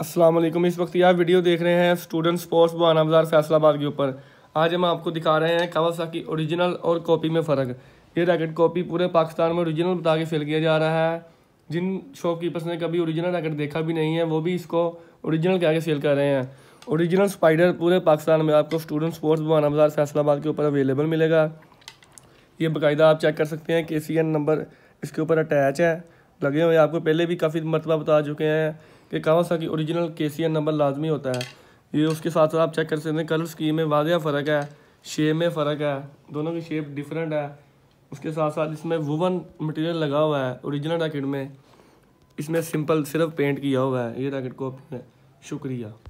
असलम इस वक्त यह वीडियो देख रहे हैं स्टूडेंट स्पोर्ट्स बुआना बाज़ार फैसलाबाद के ऊपर आज हम आपको दिखा रहे हैं की ओरिजिनल और कॉपी में फ़र्क ये रैकेट कॉपी पूरे पाकिस्तान में ओरिजिनल बता के सेल किया जा रहा है जिन शॉपकीपर्स ने कभी ओरिजिनल रैकेट देखा भी नहीं है वो भी इसको ओरिजिनल कह के सेल कर रहे हैं ओरिजिनल स्पाइडर पूरे पाकिस्तान में आपको स्टूडेंट स्पोर्ट्स बुआना बाज़ार फैसलाबाद के ऊपर अवेलेबल मिलेगा ये बाकायदा आप चेक कर सकते हैं के नंबर इसके ऊपर अटैच है लगे हुए आपको पहले भी काफ़ी मरतबा बता चुके हैं कि कि औरिजिनल के नंबर लाजमी होता है ये उसके साथ साथ आप चेक कर सकते हैं कलर स्कीम में वाजह फ़र्क है शेप में फ़र्क है दोनों की शेप डिफरेंट है उसके साथ साथ इसमें वुवन मटेरियल लगा हुआ है ओरिजिनल रैकेट में इसमें सिंपल सिर्फ पेंट किया हुआ है ये रैकेट को शुक्रिया